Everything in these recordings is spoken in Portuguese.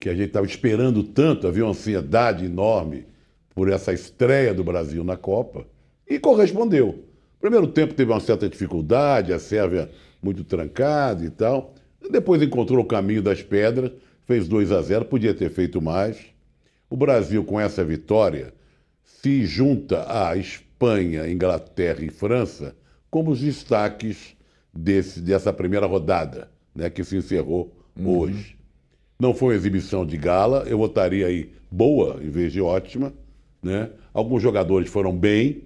que a gente estava esperando tanto, havia uma ansiedade enorme por essa estreia do Brasil na Copa, e correspondeu. Primeiro tempo teve uma certa dificuldade, a Sérvia muito trancada e tal. Depois encontrou o caminho das pedras, fez 2 a 0, podia ter feito mais. O Brasil, com essa vitória, se junta à Espanha, Inglaterra e França como os destaques desse, dessa primeira rodada, né, que se encerrou uhum. hoje. Não foi uma exibição de gala, eu votaria aí boa em vez de ótima. Né? Alguns jogadores foram bem.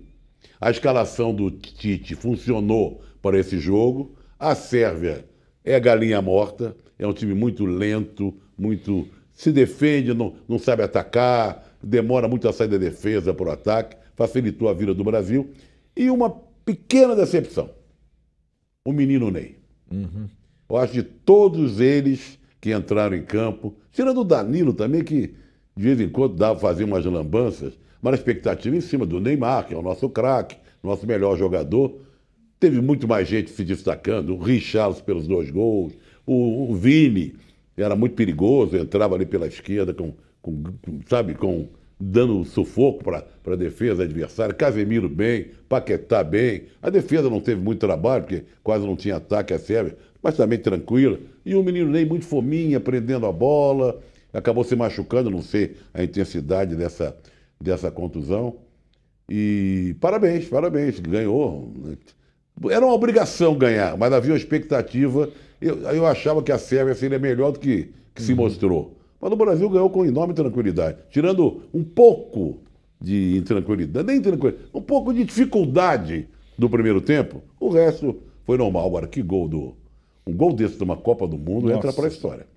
A escalação do Tite funcionou para esse jogo. A Sérvia é galinha morta, é um time muito lento, muito se defende, não, não sabe atacar, demora muito a sair da defesa para o ataque, facilitou a vida do Brasil. E uma pequena decepção: o menino Ney. Uhum. Eu acho que todos eles que entraram em campo, tirando o Danilo também, que de vez em quando dava, fazia umas lambanças, mas a expectativa é em cima do Neymar, que é o nosso craque, nosso melhor jogador. Teve muito mais gente se destacando, o Richarlison pelos dois gols, o, o Vini, era muito perigoso, entrava ali pela esquerda com, com sabe, com dando sufoco para a defesa adversária. Casemiro bem, Paquetá bem. A defesa não teve muito trabalho, porque quase não tinha ataque a Sérvia, mas também tranquila. E o menino Ney muito fominha, prendendo a bola. Acabou se machucando, não sei a intensidade dessa, dessa contusão. E parabéns, parabéns, ganhou. Né? Era uma obrigação ganhar, mas havia uma expectativa. Eu, eu achava que a Sérvia seria melhor do que, que uhum. se mostrou. Mas o Brasil ganhou com enorme tranquilidade, tirando um pouco de intranquilidade, nem tranquilidade, um pouco de dificuldade do primeiro tempo, o resto foi normal. Agora, que gol do. Um gol desse de uma Copa do Mundo Nossa. entra para a história.